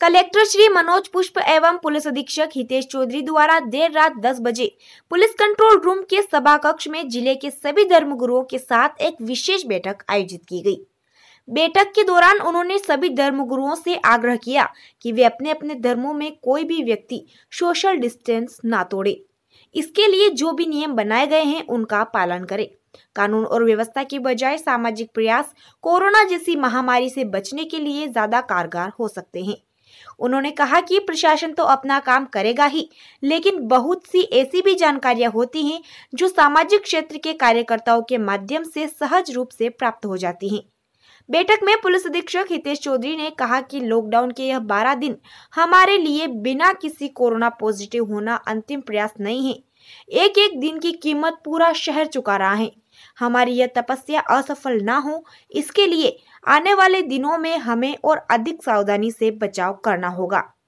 collector Shri Manoj पुष्प एवं police अधीक्षक हितेश चौधरी द्वारा देर रात 10 बजे पुलिस कंट्रोल रूम के सभा कक्ष में जिले के सभी धर्मगुरुओं के साथ एक विशेष बैठक आयोजित की गई बैठक के दौरान उन्होंने सभी धर्मगुरुओं से आग्रह किया कि वे अपने अपने धर्मों में कोई भी व्यक्ति सोशल डिस्टेंस ना तोड़े इसके लिए जो भी नियम बनाए गए हैं उनका पालन करें कानून और व्यवस्था के बजाय सामाजिक प्रयास कोरोना जैसी महामारी से बचने के लिए ज्यादा कारगर हो सकते हैं उन्होंने कहा कि प्रशासन तो अपना काम करेगा ही लेकिन बहुत सी ऐसी भी जानकारियां होती हैं जो सामाजिक क्षेत्र के कार्यकर्ताओं के माध्यम से सहज रूप से प्राप्त हो जाती हैं बैठक में पुलिस अधीक्षक हितेश चौधरी ने कहा कि लॉकडाउन के यह बारह दिन हमारे लिए बिना किसी कोरोना पॉजिटिव होना अंतिम प्रयास नहीं है एक एक दिन की कीमत पूरा शहर चुका रहा है हमारी यह तपस्या असफल ना हो इसके लिए आने वाले दिनों में हमें और अधिक सावधानी से बचाव करना होगा